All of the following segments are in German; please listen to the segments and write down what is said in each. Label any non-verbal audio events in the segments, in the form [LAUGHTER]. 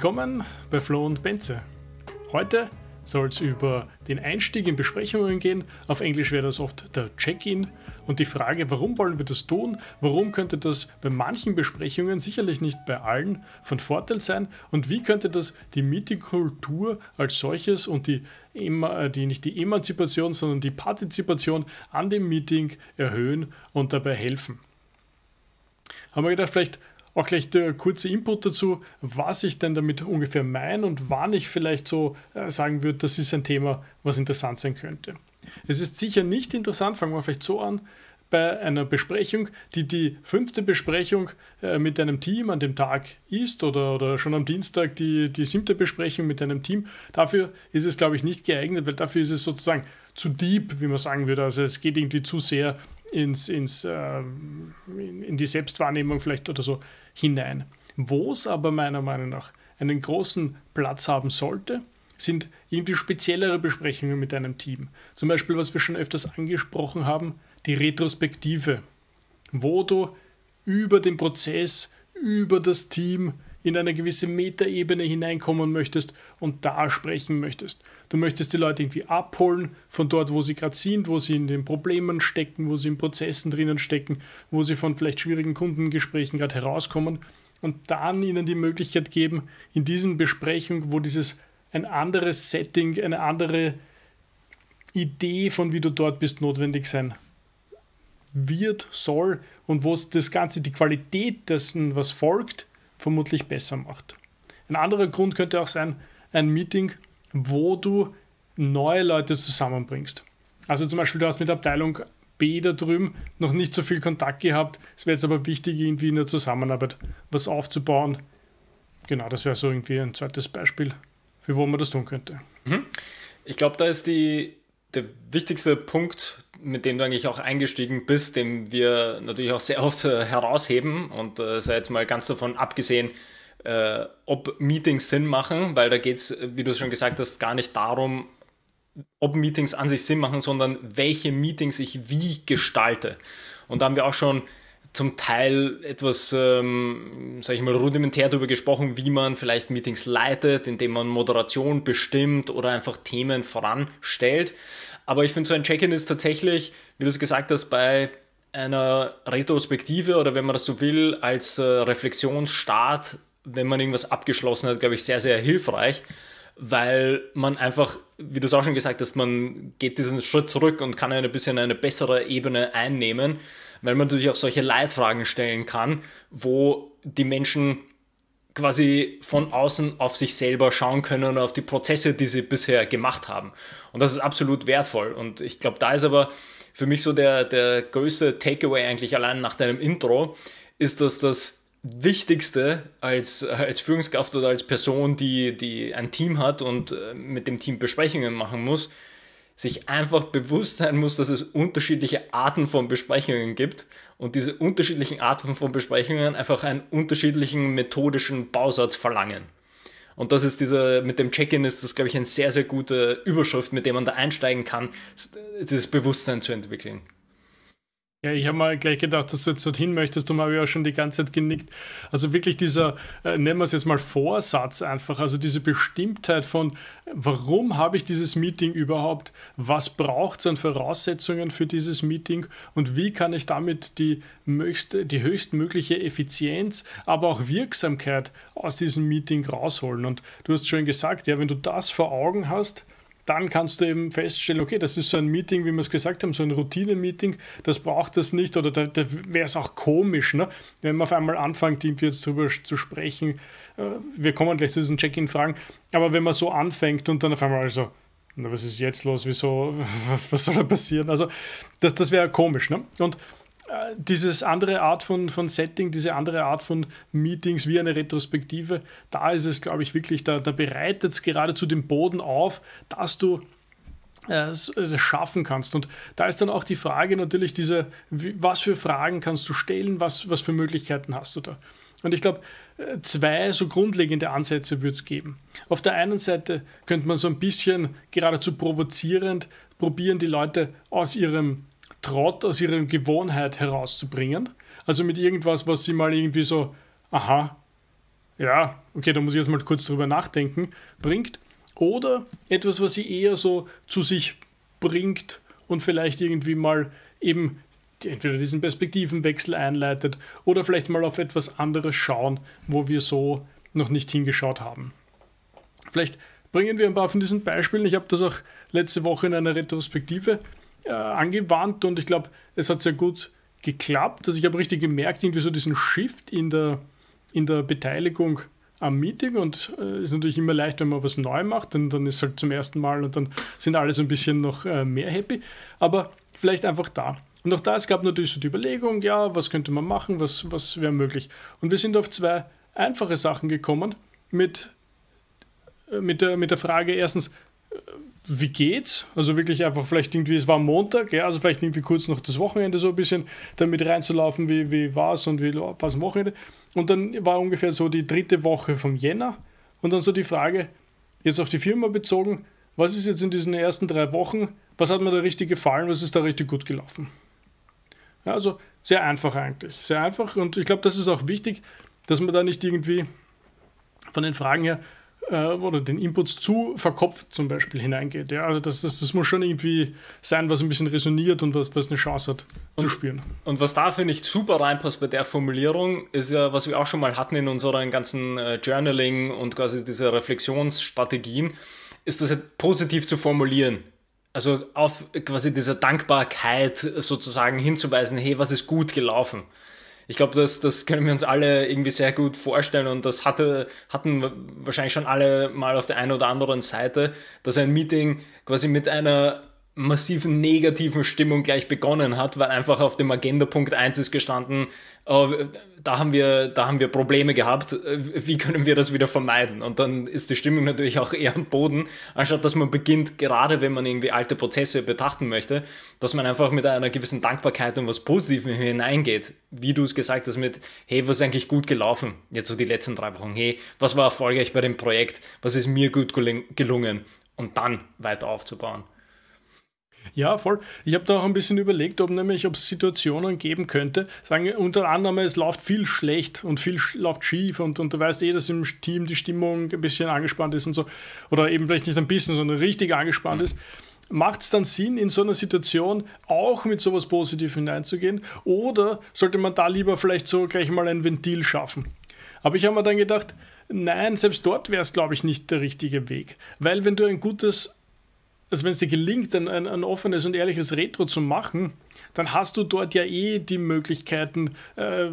Willkommen bei Flo und Benze. Heute soll es über den Einstieg in Besprechungen gehen. Auf Englisch wäre das oft der Check-in und die Frage, warum wollen wir das tun? Warum könnte das bei manchen Besprechungen, sicherlich nicht bei allen, von Vorteil sein? Und wie könnte das die Meetingkultur als solches und die, äh, die nicht die Emanzipation, sondern die Partizipation an dem Meeting erhöhen und dabei helfen? Haben wir gedacht, vielleicht auch gleich der kurze Input dazu, was ich denn damit ungefähr meine und wann ich vielleicht so äh, sagen würde, das ist ein Thema, was interessant sein könnte. Es ist sicher nicht interessant, fangen wir vielleicht so an, bei einer Besprechung, die die fünfte Besprechung äh, mit einem Team an dem Tag ist oder, oder schon am Dienstag die, die siebte Besprechung mit einem Team. Dafür ist es, glaube ich, nicht geeignet, weil dafür ist es sozusagen zu deep, wie man sagen würde. Also es geht irgendwie zu sehr ins, ins, äh, in, die Selbstwahrnehmung vielleicht oder so hinein. Wo es aber meiner Meinung nach einen großen Platz haben sollte, sind irgendwie speziellere Besprechungen mit einem Team. Zum Beispiel, was wir schon öfters angesprochen haben, die Retrospektive, wo du über den Prozess, über das Team, in eine gewisse Metaebene hineinkommen möchtest und da sprechen möchtest. Du möchtest die Leute irgendwie abholen von dort, wo sie gerade sind, wo sie in den Problemen stecken, wo sie in Prozessen drinnen stecken, wo sie von vielleicht schwierigen Kundengesprächen gerade herauskommen und dann ihnen die Möglichkeit geben, in diesen Besprechungen, wo dieses ein anderes Setting, eine andere Idee von wie du dort bist notwendig sein wird, soll und wo es das Ganze, die Qualität dessen, was folgt, vermutlich besser macht. Ein anderer Grund könnte auch sein, ein Meeting, wo du neue Leute zusammenbringst. Also zum Beispiel, du hast mit Abteilung B da drüben noch nicht so viel Kontakt gehabt. Es wäre jetzt aber wichtig, irgendwie in der Zusammenarbeit was aufzubauen. Genau, das wäre so irgendwie ein zweites Beispiel, für wo man das tun könnte. Mhm. Ich glaube, da ist die, der wichtigste Punkt, mit dem du eigentlich auch eingestiegen bist, den wir natürlich auch sehr oft äh, herausheben und äh, sei jetzt mal ganz davon abgesehen, äh, ob Meetings Sinn machen, weil da geht es, wie du schon gesagt hast, gar nicht darum, ob Meetings an sich Sinn machen, sondern welche Meetings ich wie gestalte. Und da haben wir auch schon zum Teil etwas, ähm, sage ich mal, rudimentär darüber gesprochen, wie man vielleicht Meetings leitet, indem man Moderation bestimmt oder einfach Themen voranstellt. Aber ich finde, so ein Check-in ist tatsächlich, wie du es gesagt hast, bei einer Retrospektive oder wenn man das so will, als äh, Reflexionsstart, wenn man irgendwas abgeschlossen hat, glaube ich, sehr, sehr hilfreich, weil man einfach, wie du es auch schon gesagt hast, man geht diesen Schritt zurück und kann ein bisschen eine bessere Ebene einnehmen, weil man natürlich auch solche Leitfragen stellen kann, wo die Menschen quasi von außen auf sich selber schauen können und auf die Prozesse, die sie bisher gemacht haben. Und das ist absolut wertvoll. Und ich glaube, da ist aber für mich so der, der größte Takeaway eigentlich allein nach deinem Intro, ist, dass das Wichtigste als, als Führungskraft oder als Person, die, die ein Team hat und äh, mit dem Team Besprechungen machen muss, sich einfach bewusst sein muss, dass es unterschiedliche Arten von Besprechungen gibt und diese unterschiedlichen Arten von Besprechungen einfach einen unterschiedlichen methodischen Bausatz verlangen. Und das ist dieser, mit dem Check-in ist das, glaube ich, eine sehr, sehr gute Überschrift, mit der man da einsteigen kann, dieses Bewusstsein zu entwickeln. Ja, ich habe mal gleich gedacht, dass du jetzt dorthin möchtest, darum habe ich auch schon die ganze Zeit genickt. Also wirklich dieser, äh, nennen wir es jetzt mal Vorsatz einfach, also diese Bestimmtheit von, warum habe ich dieses Meeting überhaupt, was braucht es an Voraussetzungen für dieses Meeting und wie kann ich damit die, möchste, die höchstmögliche Effizienz, aber auch Wirksamkeit aus diesem Meeting rausholen. Und du hast schon gesagt, ja, wenn du das vor Augen hast, dann kannst du eben feststellen, okay, das ist so ein Meeting, wie wir es gesagt haben, so ein Routine-Meeting, das braucht das nicht oder da, da wäre es auch komisch, ne? wenn man auf einmal anfängt, irgendwie jetzt drüber zu sprechen. Äh, wir kommen gleich zu diesen Check-in-Fragen, aber wenn man so anfängt und dann auf einmal so, na, was ist jetzt los, wieso, [LAUGHS] was, was soll da passieren? Also das, das wäre komisch. Ne? Und dieses andere Art von, von Setting, diese andere Art von Meetings wie eine Retrospektive, da ist es, glaube ich, wirklich, da, da bereitet es geradezu den Boden auf, dass du es äh, äh, schaffen kannst. Und da ist dann auch die Frage natürlich diese, was für Fragen kannst du stellen, was, was für Möglichkeiten hast du da. Und ich glaube, äh, zwei so grundlegende Ansätze würde es geben. Auf der einen Seite könnte man so ein bisschen geradezu provozierend probieren, die Leute aus ihrem Trott aus ihrer Gewohnheit herauszubringen. Also mit irgendwas, was sie mal irgendwie so, aha, ja, okay, da muss ich jetzt mal kurz drüber nachdenken, bringt. Oder etwas, was sie eher so zu sich bringt und vielleicht irgendwie mal eben entweder diesen Perspektivenwechsel einleitet oder vielleicht mal auf etwas anderes schauen, wo wir so noch nicht hingeschaut haben. Vielleicht bringen wir ein paar von diesen Beispielen. Ich habe das auch letzte Woche in einer Retrospektive äh, angewandt und ich glaube, es hat sehr gut geklappt. Also ich habe richtig gemerkt, irgendwie so diesen Shift in der, in der Beteiligung am Meeting und äh, ist natürlich immer leicht, wenn man was neu macht, denn dann ist es halt zum ersten Mal und dann sind alle so ein bisschen noch äh, mehr happy. Aber vielleicht einfach da. Und auch da, es gab natürlich so die Überlegung, ja, was könnte man machen, was, was wäre möglich. Und wir sind auf zwei einfache Sachen gekommen mit, äh, mit, der, mit der Frage erstens, wie geht's? Also wirklich einfach vielleicht irgendwie, es war Montag, ja, also vielleicht irgendwie kurz noch das Wochenende so ein bisschen damit reinzulaufen, wie, wie war es und wie war es am Wochenende. Und dann war ungefähr so die dritte Woche vom Jänner und dann so die Frage, jetzt auf die Firma bezogen, was ist jetzt in diesen ersten drei Wochen, was hat mir da richtig gefallen, was ist da richtig gut gelaufen? Ja, also sehr einfach eigentlich, sehr einfach und ich glaube, das ist auch wichtig, dass man da nicht irgendwie von den Fragen her äh, oder den Inputs zu verkopft zum Beispiel hineingeht. Ja? Also das, das, das, muss schon irgendwie sein, was ein bisschen resoniert und was, was eine Chance hat und, zu spüren. Und was da, finde ich, super reinpasst bei der Formulierung, ist ja, was wir auch schon mal hatten in unseren ganzen äh, Journaling und quasi diese Reflexionsstrategien, ist das halt positiv zu formulieren. Also auf quasi dieser Dankbarkeit sozusagen hinzuweisen, hey, was ist gut gelaufen? ich glaube, das, das können wir uns alle irgendwie sehr gut vorstellen und das hatte, hatten wahrscheinlich schon alle mal auf der einen oder anderen Seite, dass ein Meeting quasi mit einer massiven negativen Stimmung gleich begonnen hat, weil einfach auf dem Agenda-Punkt 1 ist gestanden, äh, da, haben wir, da haben wir Probleme gehabt, äh, wie können wir das wieder vermeiden? Und dann ist die Stimmung natürlich auch eher am Boden, anstatt dass man beginnt, gerade wenn man irgendwie alte Prozesse betrachten möchte, dass man einfach mit einer gewissen Dankbarkeit und was Positives hineingeht. Wie du es gesagt hast mit, hey, was ist eigentlich gut gelaufen? Jetzt so die letzten drei Wochen, hey, was war erfolgreich bei dem Projekt? Was ist mir gut gelungen? Und dann weiter aufzubauen. Ja, voll. Ich habe da auch ein bisschen überlegt, ob nämlich ob es Situationen geben könnte. Sagen unter anderem, es läuft viel schlecht und viel sch läuft schief und, und du weißt eh, dass im Team die Stimmung ein bisschen angespannt ist und so. Oder eben vielleicht nicht ein bisschen, sondern richtig angespannt mhm. ist. Macht es dann Sinn, in so einer Situation auch mit sowas Positiv hineinzugehen? Oder sollte man da lieber vielleicht so gleich mal ein Ventil schaffen? Aber ich habe mir dann gedacht, nein, selbst dort wäre es, glaube ich, nicht der richtige Weg. Weil wenn du ein gutes also wenn es dir gelingt, ein, ein, ein, offenes und ehrliches Retro zu machen, dann hast du dort ja eh die Möglichkeiten, äh,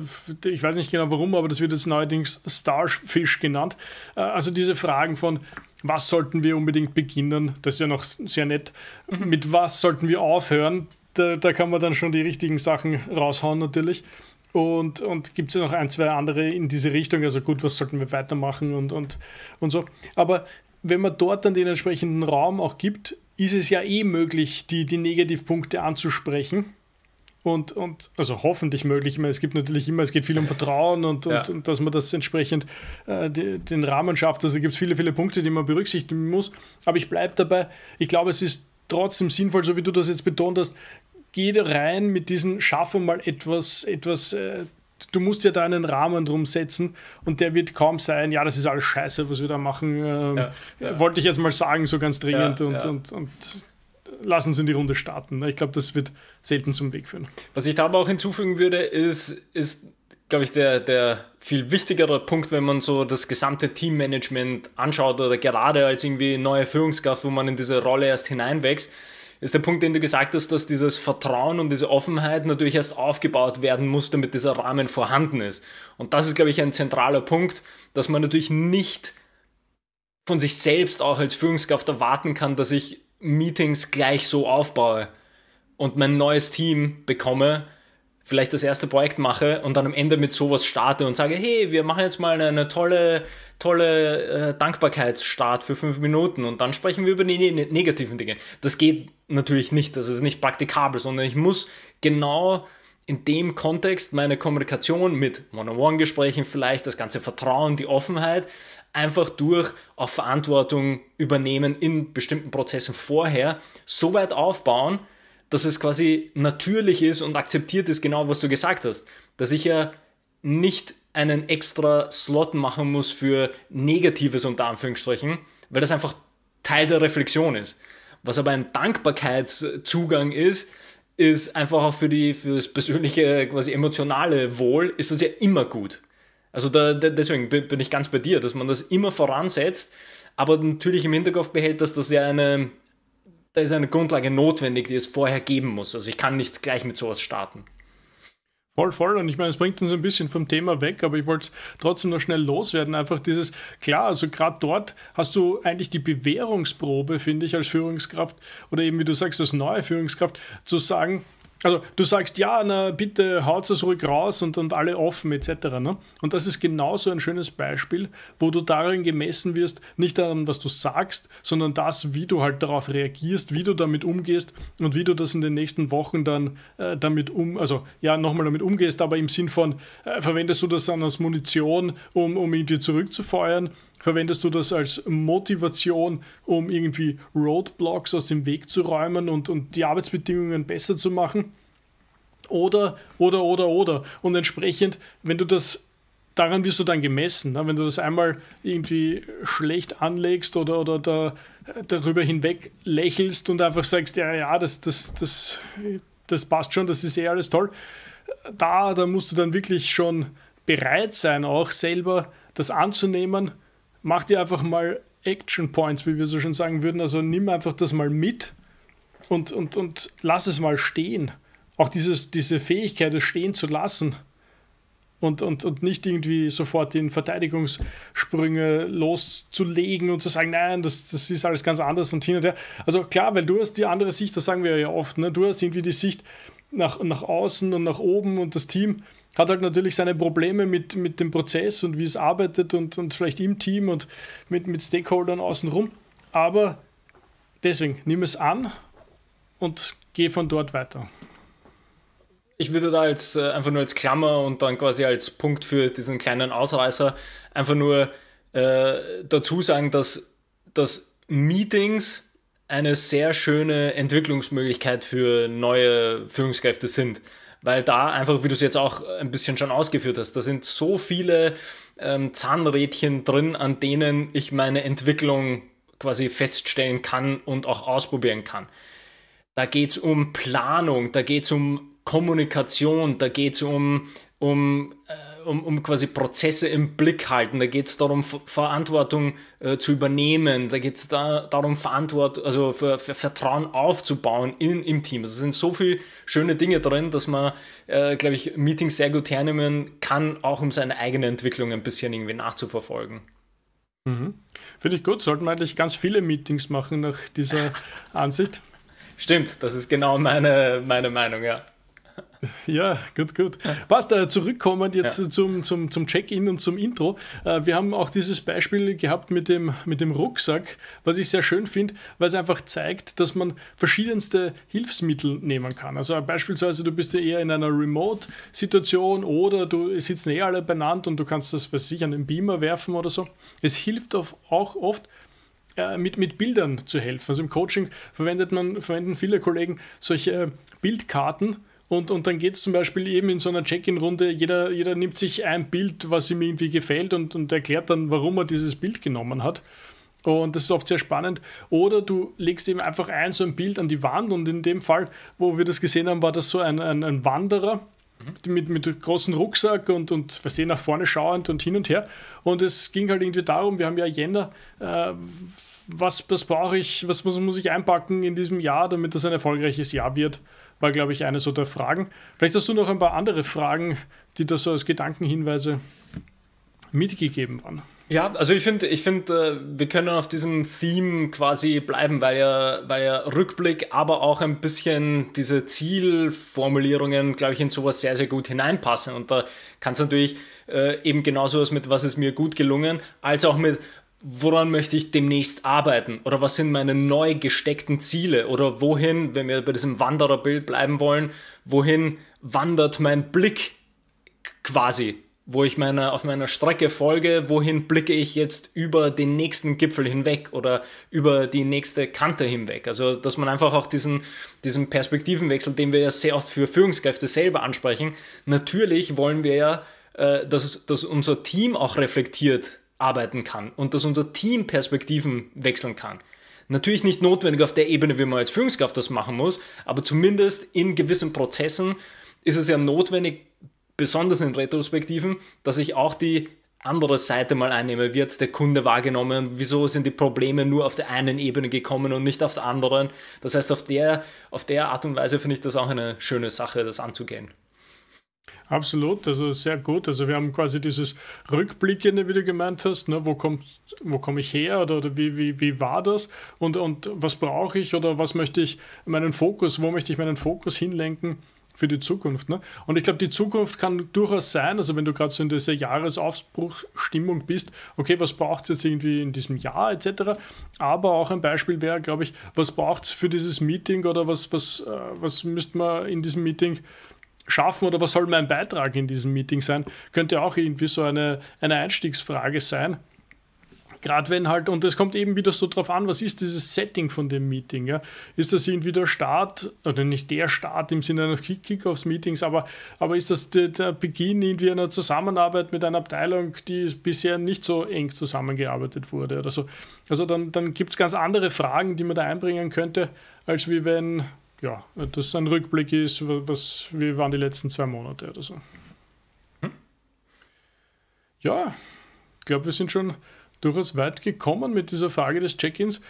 ich weiß nicht genau warum, aber das wird jetzt neuerdings Starfish genannt. Äh, also diese Fragen von, was sollten wir unbedingt beginnen, das ist ja noch sehr nett, mhm. mit was sollten wir aufhören, da, da, kann man dann schon die richtigen Sachen raushauen natürlich. Und, und gibt es ja noch ein, zwei andere in diese Richtung, also gut, was sollten wir weitermachen und, und, und so. Aber wenn man dort dann den entsprechenden Raum auch gibt, ist es ja eh möglich, die, die Negativpunkte anzusprechen. Und, und also hoffentlich möglich. Ich meine, es gibt natürlich immer, es geht viel um Vertrauen und, ja. und, und, dass man das entsprechend äh, die, den Rahmen schafft. Also gibt es viele, viele Punkte, die man berücksichtigen muss. Aber ich bleibe dabei, ich glaube, es ist trotzdem sinnvoll, so wie du das jetzt betont hast, geh da rein mit diesen, schaffe mal etwas, etwas äh, du musst ja da einen Rahmen drum setzen und der wird kaum sein, ja, das ist alles scheiße, was wir da machen. Ähm, ja, ja. Wollte ich jetzt mal sagen, so ganz dringend ja, und, und, und lassen Sie in die Runde starten. Ne? Ich glaube, das wird selten zum Weg führen. Was ich da aber auch hinzufügen würde, ist, ist glaube ich, der, der viel wichtigere Punkt, wenn man so das gesamte Teammanagement anschaut oder gerade als irgendwie neue Führungskraft, wo man in diese Rolle erst hineinwächst, ist der Punkt, den du gesagt hast, dass dieses Vertrauen und diese Offenheit natürlich erst aufgebaut werden muss, damit dieser Rahmen vorhanden ist. Und das ist, glaube ich, ein zentraler Punkt, dass man natürlich nicht von sich selbst auch als Führungskraft erwarten kann, dass ich Meetings gleich so aufbaue und mein neues Team bekomme, vielleicht das erste Projekt mache und dann am Ende mit sowas starte und sage, hey, wir machen jetzt mal eine, eine tolle, tolle äh, Dankbarkeitsstart für fünf Minuten und dann sprechen wir über die ne, ne negativen Dinge. Das geht natürlich nicht, das ist nicht praktikabel, sondern ich muss genau in dem Kontext meine Kommunikation mit One-on-One-Gesprächen vielleicht, das ganze Vertrauen, die Offenheit, einfach durch auch Verantwortung übernehmen in bestimmten Prozessen vorher, so weit aufbauen, dass es quasi natürlich ist und akzeptiert ist, genau was du gesagt hast. Dass ich ja nicht einen extra Slot machen muss für Negatives unter Anführungsstrichen, weil das einfach Teil der Reflexion ist. Was aber ein Dankbarkeitszugang ist, ist einfach auch für, die, für das persönliche, quasi emotionale Wohl, ist das ja immer gut. Also da, da, deswegen bin ich ganz bei dir, dass man das immer voransetzt, aber natürlich im Hinterkopf behält, dass das ja eine da ist eine Grundlage notwendig, die es vorher geben muss. Also ich kann nicht gleich mit sowas starten. Voll, voll. Und ich meine, es bringt uns ein bisschen vom Thema weg, aber ich wollte es trotzdem noch schnell loswerden. Einfach dieses, klar, also gerade dort hast du eigentlich die Bewährungsprobe, finde ich, als Führungskraft oder eben, wie du sagst, als neue Führungskraft zu sagen, also du sagst, ja, na, bitte haut es ruhig raus und, und alle offen etc. Ne? Und das ist genauso ein schönes Beispiel, wo du darin gemessen wirst, nicht daran, was du sagst, sondern das, wie du halt darauf reagierst, wie du damit umgehst und wie du das in den nächsten Wochen dann äh, damit um, also ja, nochmal damit umgehst, aber im Sinn von, äh, verwendest du das dann als Munition, um, um irgendwie zurückzufeuern Verwendest du das als Motivation, um irgendwie Roadblocks aus dem Weg zu räumen und, und die Arbeitsbedingungen besser zu machen? Oder, oder, oder, oder. Und entsprechend, wenn du das, daran wirst du dann gemessen. Ne? Wenn du das einmal irgendwie schlecht anlegst oder, oder da, darüber hinweg lächelst und einfach sagst, ja, ja, das, das, das, das passt schon, das ist eh alles toll. Da, da musst du dann wirklich schon bereit sein, auch selber das anzunehmen mach dir einfach mal Action Points, wie wir so schon sagen würden. Also nimm einfach das mal mit und, und, und lass es mal stehen. Auch dieses, diese Fähigkeit, es stehen zu lassen und, und, und nicht irgendwie sofort in Verteidigungssprünge loszulegen und zu sagen, nein, das, das ist alles ganz anders und hin und her. Also klar, weil du hast die andere Sicht, das sagen wir ja oft, ne? du hast irgendwie die Sicht nach, nach außen und nach oben und das Team hat halt natürlich seine Probleme mit, mit dem Prozess und wie es arbeitet und, und vielleicht im Team und mit, mit Stakeholdern außenrum. Aber deswegen, nimm es an und geh von dort weiter. Ich würde da als, äh, einfach nur als Klammer und dann quasi als Punkt für diesen kleinen Ausreißer einfach nur äh, dazu sagen, dass, dass Meetings eine sehr schöne Entwicklungsmöglichkeit für neue Führungskräfte sind weil da einfach, wie du es jetzt auch ein bisschen schon ausgeführt hast, da sind so viele ähm, Zahnrädchen drin, an denen ich meine Entwicklung quasi feststellen kann und auch ausprobieren kann. Da geht es um Planung, da geht es um Kommunikation, da geht es um, um äh, um, um quasi Prozesse im Blick halten. Da geht es darum, Verantwortung äh, zu übernehmen. Da geht es da, darum, Verantwortung, also für, für Vertrauen aufzubauen in, im Team. Also es sind so viele schöne Dinge drin, dass man, äh, glaube ich, Meetings sehr gut hernehmen kann, auch um seine eigene Entwicklung ein bisschen irgendwie nachzuverfolgen. Mhm. Finde ich gut. Sollten wir eigentlich ganz viele Meetings machen nach dieser [LAUGHS] Ansicht? Stimmt, das ist genau meine, meine Meinung, ja. Ja, gut, gut. Passt, äh, zurückkommend jetzt ja. zum, zum, zum Check-in und zum Intro. Äh, wir haben auch dieses Beispiel gehabt mit dem, mit dem Rucksack, was ich sehr schön finde, weil es einfach zeigt, dass man verschiedenste Hilfsmittel nehmen kann. Also äh, beispielsweise, du bist ja eher in einer Remote-Situation oder du sitzt eh alle benannt und du kannst das, bei sich an den Beamer werfen oder so. Es hilft auch oft, äh, mit, mit Bildern zu helfen. Also im Coaching verwendet man, verwenden viele Kollegen solche äh, Bildkarten, und, und dann geht es zum Beispiel eben in so einer Check-in-Runde, jeder, jeder nimmt sich ein Bild, was ihm irgendwie gefällt und, und erklärt dann, warum er dieses Bild genommen hat. Und das ist oft sehr spannend. Oder du legst eben einfach ein so ein Bild an die Wand. Und in dem Fall, wo wir das gesehen haben, war das so ein, ein, ein Wanderer mhm. mit, mit großem Rucksack und, und versehen nach vorne schauend und hin und her. Und es ging halt irgendwie darum, wir haben ja Jänner, äh, was, was brauche ich, was muss, muss ich einpacken in diesem Jahr, damit das ein erfolgreiches Jahr wird war, glaube ich, eine so der Fragen. Vielleicht hast du noch ein paar andere Fragen, die da so als Gedankenhinweise mitgegeben waren. Ja, also ich finde, ich find, äh, wir können auf diesem Theme quasi bleiben, weil ja, weil ja Rückblick, aber auch ein bisschen diese Zielformulierungen, glaube ich, in sowas sehr, sehr gut hineinpassen. Und da kann es natürlich äh, eben genauso was mit, was ist mir gut gelungen, als auch mit, woran möchte ich demnächst arbeiten oder was sind meine neu gesteckten Ziele oder wohin, wenn wir bei diesem Wandererbild bleiben wollen, wohin wandert mein Blick quasi, wo ich meiner, auf meiner Strecke folge, wohin blicke ich jetzt über den nächsten Gipfel hinweg oder über die nächste Kante hinweg. Also, dass man einfach auch diesen, diesen Perspektivenwechsel, den wir ja sehr oft für Führungskräfte selber ansprechen, natürlich wollen wir ja, äh, dass, dass unser Team auch reflektiert, arbeiten kann und dass unser Team Perspektiven wechseln kann. Natürlich nicht notwendig auf der Ebene, wie man als Führungskraft das machen muss, aber zumindest in gewissen Prozessen ist es ja notwendig, besonders in Retrospektiven, dass ich auch die andere Seite mal einnehme. Wie hat der Kunde wahrgenommen? Wieso sind die Probleme nur auf der einen Ebene gekommen und nicht auf der anderen? Das heißt, auf der, auf der Art und Weise finde ich das auch eine schöne Sache, das anzugehen. Absolut, also sehr gut. Also wir haben quasi dieses Rückblickende, wie du gemeint hast, ne? wo komme wo komm ich her oder, oder wie, wie, wie war das und, und was brauche ich oder was möchte ich meinen Fokus, wo möchte ich meinen Fokus hinlenken für die Zukunft. Ne? Und ich glaube, die Zukunft kann durchaus sein, also wenn du gerade so in dieser Jahresaufbruchstimmung bist, okay, was braucht es jetzt irgendwie in diesem Jahr etc. Aber auch ein Beispiel wäre, glaube ich, was braucht es für dieses Meeting oder was, was, äh, was müsste man in diesem Meeting schaffen oder was soll mein Beitrag in diesem Meeting sein? Könnte auch irgendwie so eine, eine Einstiegsfrage sein. Gerade wenn halt, und es kommt eben wieder so drauf an, was ist dieses Setting von dem Meeting? Ja? Ist das irgendwie der Start, oder nicht der Start im Sinne eines Kick-Offs-Meetings, aber, aber ist das der, der Beginn irgendwie einer Zusammenarbeit mit einer Abteilung, die bisher nicht so eng zusammengearbeitet wurde oder so? Also dann, dann gibt es ganz andere Fragen, die man da einbringen könnte, als wie wenn, ja, dass ein Rückblick ist, was, wie waren die letzten zwei Monate oder so. Hm. Ja, ich glaube, wir sind schon durchaus weit gekommen mit dieser Frage des Check-ins.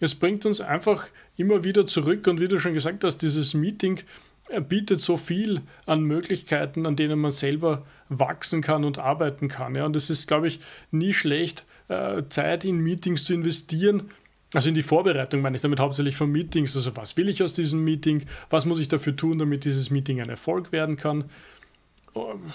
Es bringt uns einfach immer wieder zurück und wie du schon gesagt hast, dieses Meeting äh, bietet so viel an Möglichkeiten, an denen man selber wachsen kann und arbeiten kann. Ja? Und es ist, glaube ich, nie schlecht, äh, Zeit in Meetings zu investieren, also in die Vorbereitung meine ich damit hauptsächlich von Meetings. Also was will ich aus diesem Meeting? Was muss ich dafür tun, damit dieses Meeting ein Erfolg werden kann?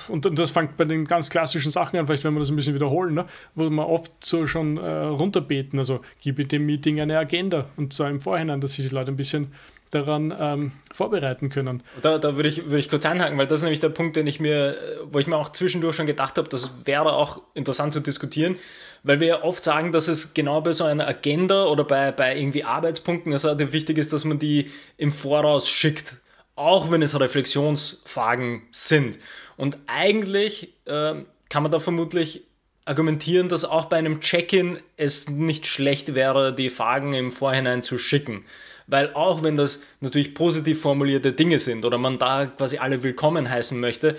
Und das fängt bei den ganz klassischen Sachen an, vielleicht wenn wir das ein bisschen wiederholen, ne? wo man oft so schon äh, runterbeten. Also gib dem Meeting eine Agenda und zwar im Vorhinein, dass sich die Leute ein bisschen daran ähm, vorbereiten können. Da, da würde ich, würd ich kurz einhaken, weil das ist nämlich der Punkt, den ich mir, wo ich mir auch zwischendurch schon gedacht habe, das wäre auch interessant zu diskutieren, weil wir ja oft sagen, dass es genau bei so einer Agenda oder bei, bei irgendwie Arbeitspunkten es halt wichtig ist, dass man die im Voraus schickt, auch wenn es Reflexionsfragen sind. Und eigentlich äh, kann man da vermutlich argumentieren, dass auch bei einem Check-in es nicht schlecht wäre, die Fragen im Vorhinein zu schicken weil auch wenn das natürlich positiv formulierte Dinge sind oder man da quasi alle willkommen heißen möchte,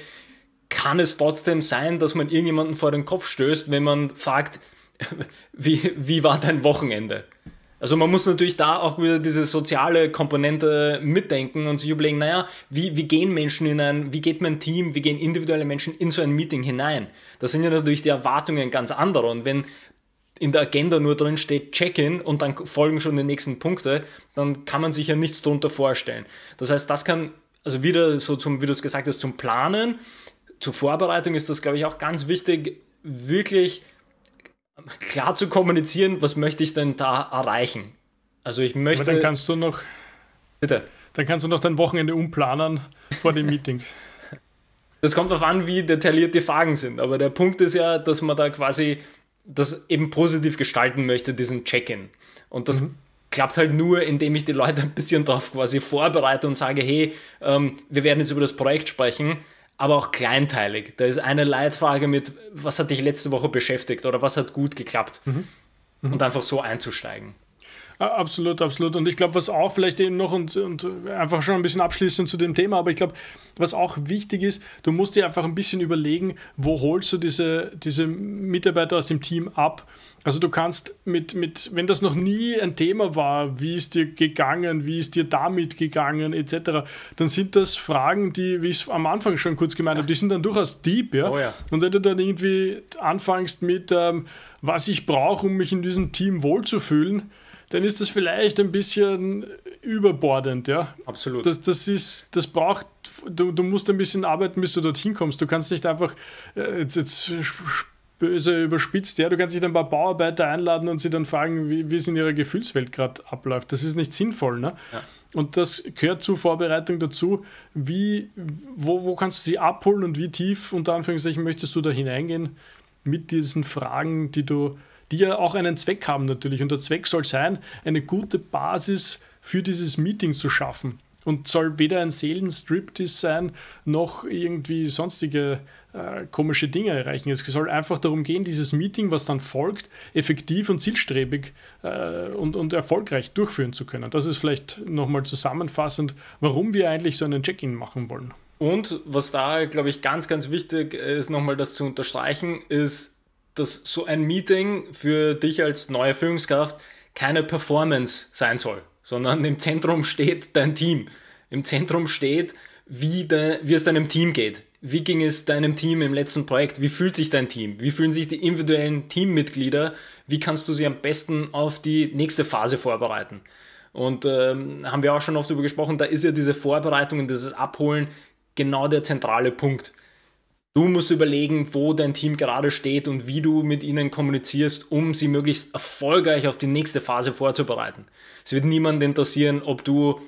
kann es trotzdem sein, dass man irgendjemanden vor den Kopf stößt, wenn man fragt, [LAUGHS] wie, wie war dein Wochenende? Also man muss natürlich da auch wieder diese soziale Komponente mitdenken und sich überlegen, naja, wie, wie gehen Menschen hinein, wie geht mein Team, wie gehen individuelle Menschen in so ein Meeting hinein? Da sind ja natürlich die Erwartungen ganz andere. Und wenn in der Agenda nur drin steht Check-in und dann folgen schon die nächsten Punkte, dann kann man sich ja nichts darunter vorstellen. Das heißt, das kann, also wieder so zum, wie du es gesagt hast, zum Planen, zur Vorbereitung ist das, glaube ich, auch ganz wichtig, wirklich klar zu kommunizieren, was möchte ich denn da erreichen. Also ich möchte. Aber dann kannst du noch. Bitte. Dann kannst du noch dein Wochenende umplanen vor dem Meeting. Das kommt darauf an, wie detailliert die Fragen sind. Aber der Punkt ist ja, dass man da quasi das eben positiv gestalten möchte, diesen Check-in. Und das mhm. klappt halt nur, indem ich die Leute ein bisschen darauf quasi vorbereite und sage, hey, ähm, wir werden jetzt über das Projekt sprechen, aber auch kleinteilig. Da ist eine Leitfrage mit, was hat dich letzte Woche beschäftigt oder was hat gut geklappt? Mhm. Mhm. Und einfach so einzusteigen. Absolut, absolut. Und ich glaube, was auch vielleicht eben noch und, und einfach schon ein bisschen abschließend zu dem Thema, aber ich glaube, was auch wichtig ist, du musst dir einfach ein bisschen überlegen, wo holst du diese, diese Mitarbeiter aus dem Team ab? Also du kannst mit, mit, wenn das noch nie ein Thema war, wie ist dir gegangen, wie ist dir damit gegangen, etc., dann sind das Fragen, die, wie ich es am Anfang schon kurz gemeint habe, die sind dann durchaus deep, ja. Oh ja. Und wenn du dann irgendwie anfängst mit, ähm, was ich brauche, um mich in diesem Team wohlzufühlen, dann ist das vielleicht ein bisschen überbordend, ja. Absolut. Das, das ist, das braucht, du, du musst ein bisschen arbeiten, bis du dorthin kommst. Du kannst nicht einfach, äh, jetzt, jetzt böse überspitzt, ja, du kannst nicht ein paar Bauarbeiter einladen und sie dann fragen, wie, wie es in ihrer Gefühlswelt gerade abläuft. Das ist nicht sinnvoll, ne? Ja. Und das gehört zur Vorbereitung dazu, wie, wo, wo kannst du sie abholen und wie tief, unter Anführungszeichen, möchtest du da hineingehen mit diesen Fragen, die du die ja auch einen Zweck haben natürlich. Und der Zweck soll sein, eine gute Basis für dieses Meeting zu schaffen. Und soll weder ein Seelenstriptease sein, noch irgendwie sonstige äh, komische Dinge erreichen. Es soll einfach darum gehen, dieses Meeting, was dann folgt, effektiv und zielstrebig äh, und, und erfolgreich durchführen zu können. Das ist vielleicht nochmal zusammenfassend, warum wir eigentlich so einen Check-in machen wollen. Und was da, glaube ich, ganz, ganz wichtig ist, nochmal das zu unterstreichen, ist, dass so ein Meeting für dich als neue Führungskraft keine Performance sein soll, sondern im Zentrum steht dein Team. Im Zentrum steht, wie, de, wie es deinem Team geht. Wie ging es deinem Team im letzten Projekt? Wie fühlt sich dein Team? Wie fühlen sich die individuellen Teammitglieder? Wie kannst du sie am besten auf die nächste Phase vorbereiten? Und ähm, haben wir auch schon oft darüber gesprochen, da ist ja diese Vorbereitung und dieses Abholen genau der zentrale Punkt. Du musst überlegen, wo dein Team gerade steht und wie du mit ihnen kommunizierst, um sie möglichst erfolgreich auf die nächste Phase vorzubereiten. Es wird niemanden interessieren, ob du,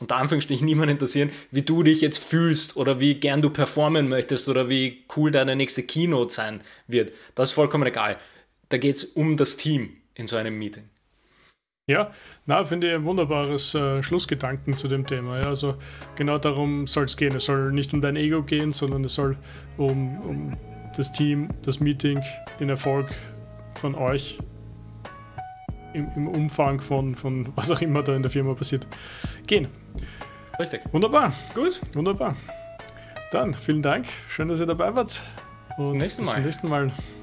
unter Anführungsstrichen niemanden interessieren, wie du dich jetzt fühlst oder wie gern du performen möchtest oder wie cool deine nächste Keynote sein wird. Das ist vollkommen egal. Da geht es um das Team in so einem Meeting. Ja, na, finde ich ein wunderbares äh, Schlussgedanken zu dem Thema. Ja? Also genau darum soll es gehen. Es soll nicht um dein Ego gehen, sondern es soll um, um das Team, das Meeting, den Erfolg von euch im, im Umfang von, von was auch immer da in der Firma passiert gehen. Richtig. Wunderbar. Gut. Wunderbar. Dann vielen Dank. Schön, dass ihr dabei wart. Und zum nächsten Mal. Bis zum nächsten Mal.